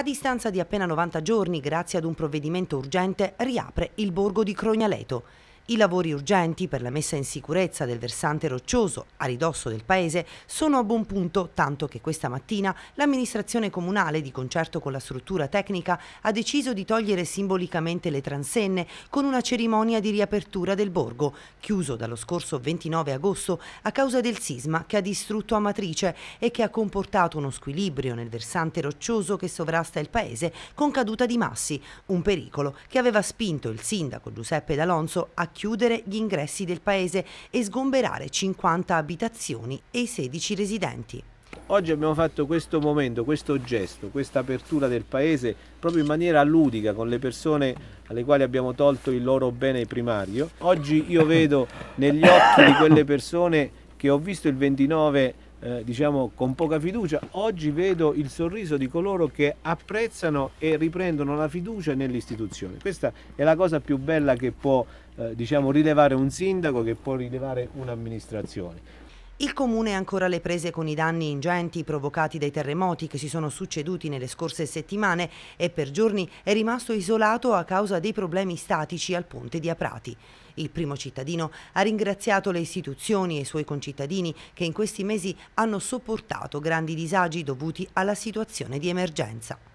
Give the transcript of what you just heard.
A distanza di appena 90 giorni, grazie ad un provvedimento urgente, riapre il borgo di Crognaleto. I lavori urgenti per la messa in sicurezza del versante roccioso a ridosso del paese sono a buon punto, tanto che questa mattina l'amministrazione comunale, di concerto con la struttura tecnica, ha deciso di togliere simbolicamente le transenne con una cerimonia di riapertura del borgo, chiuso dallo scorso 29 agosto a causa del sisma che ha distrutto Amatrice e che ha comportato uno squilibrio nel versante roccioso che sovrasta il paese con caduta di massi, un pericolo che aveva spinto il sindaco Giuseppe D'Alonso a chiudere chiudere gli ingressi del paese e sgomberare 50 abitazioni e i 16 residenti. Oggi abbiamo fatto questo momento, questo gesto, questa apertura del paese proprio in maniera ludica con le persone alle quali abbiamo tolto il loro bene primario. Oggi io vedo negli occhi di quelle persone che ho visto il 29 eh, diciamo con poca fiducia, oggi vedo il sorriso di coloro che apprezzano e riprendono la fiducia nell'istituzione. Questa è la cosa più bella che può eh, diciamo, rilevare un sindaco, che può rilevare un'amministrazione. Il comune è ancora alle prese con i danni ingenti provocati dai terremoti che si sono succeduti nelle scorse settimane e per giorni è rimasto isolato a causa dei problemi statici al ponte di Aprati. Il primo cittadino ha ringraziato le istituzioni e i suoi concittadini che in questi mesi hanno sopportato grandi disagi dovuti alla situazione di emergenza.